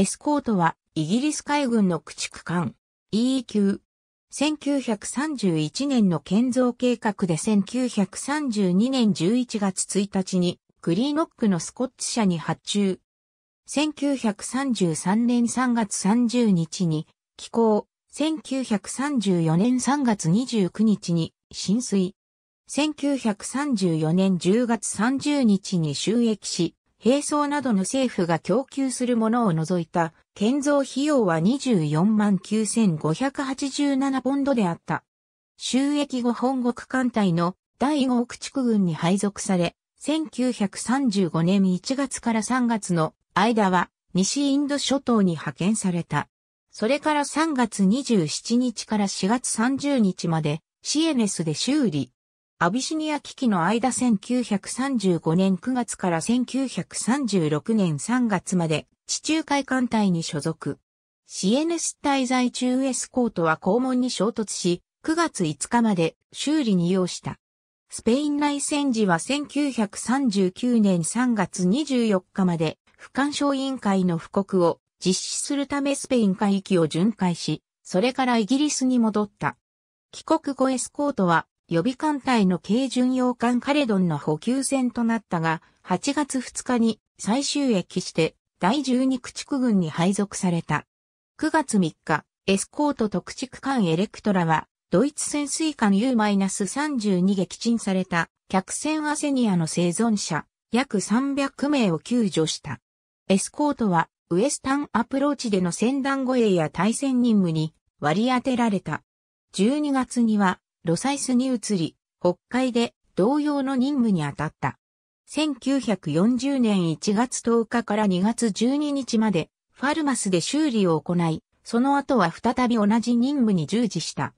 エスコートはイギリス海軍の駆逐艦 E 級。1931年の建造計画で1932年11月1日にグリーノックのスコッチ社に発注。1933年3月30日に寄港。1934年3月29日に浸水。1934年10月30日に収益し、兵装などの政府が供給するものを除いた建造費用は24万9587ポンドであった。収益後本国艦隊の第5駆逐軍に配属され、1935年1月から3月の間は西インド諸島に派遣された。それから3月27日から4月30日までシエネスで修理、アビシニア危機の間1935年9月から1936年3月まで地中海艦隊に所属。シエネス滞在中エスコートは拷門に衝突し、9月5日まで修理に要した。スペイン内戦時は1939年3月24日まで、不干渉委員会の布告を実施するためスペイン海域を巡回し、それからイギリスに戻った。帰国後エスコートは予備艦隊の軽巡洋艦カレドンの補給船となったが、8月2日に最終駅して第12駆逐軍に配属された。9月3日、エスコートと駆逐艦エレクトラは、ドイツ潜水艦 U-32 撃沈された客船アセニアの生存者、約300名を救助した。エスコートは、ウエスタンアプローチでの船団護衛や対戦任務に割り当てられた。12月には、ロサイスに移り、北海で同様の任務に当たった。1940年1月10日から2月12日まで、ファルマスで修理を行い、その後は再び同じ任務に従事した。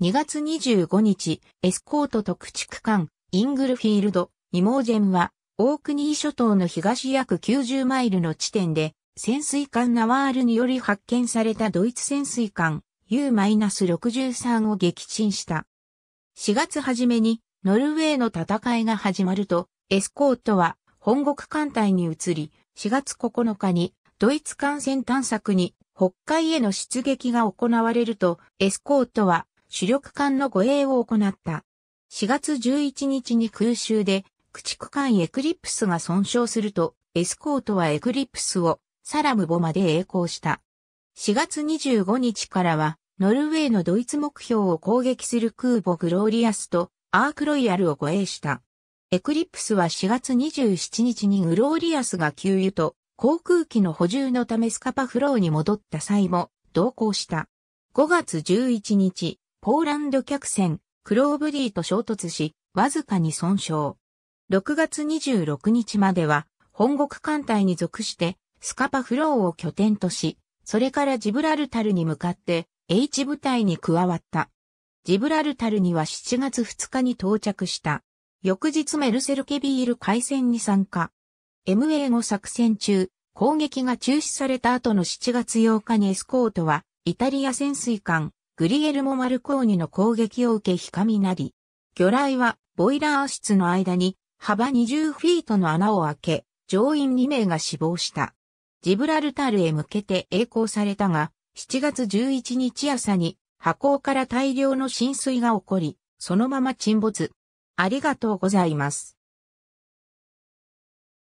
2月25日、エスコート特畜艦、イングルフィールド、イモージェンは、オークニー諸島の東約90マイルの地点で、潜水艦ナワールにより発見されたドイツ潜水艦、U-63 を撃沈した。4月初めにノルウェーの戦いが始まると、エスコートは本国艦隊に移り、4月9日にドイツ艦船探索に北海への出撃が行われると、エスコートは主力艦の護衛を行った。4月11日に空襲で駆逐艦エクリプスが損傷すると、エスコートはエクリプスをサラムボまで栄光した。4月25日からは、ノルウェーのドイツ目標を攻撃する空母グローリアスとアークロイヤルを護衛した。エクリプスは4月27日にグローリアスが給油と航空機の補充のためスカパフローに戻った際も同行した。5月11日、ポーランド客船クローブリーと衝突し、わずかに損傷。6月26日までは本国艦隊に属してスカパフローを拠点とし、それからジブラルタルに向かって H 部隊に加わった。ジブラルタルには7月2日に到着した。翌日メルセルケビール海戦に参加。MA5 作戦中、攻撃が中止された後の7月8日にエスコートは、イタリア潜水艦、グリエルモ・マルコーニの攻撃を受けかみなり、魚雷はボイラー室の間に幅20フィートの穴を開け、乗員2名が死亡した。ジブラルタルへ向けて栄光されたが、7月11日朝に波港から大量の浸水が起こり、そのまま沈没。ありがとうございます。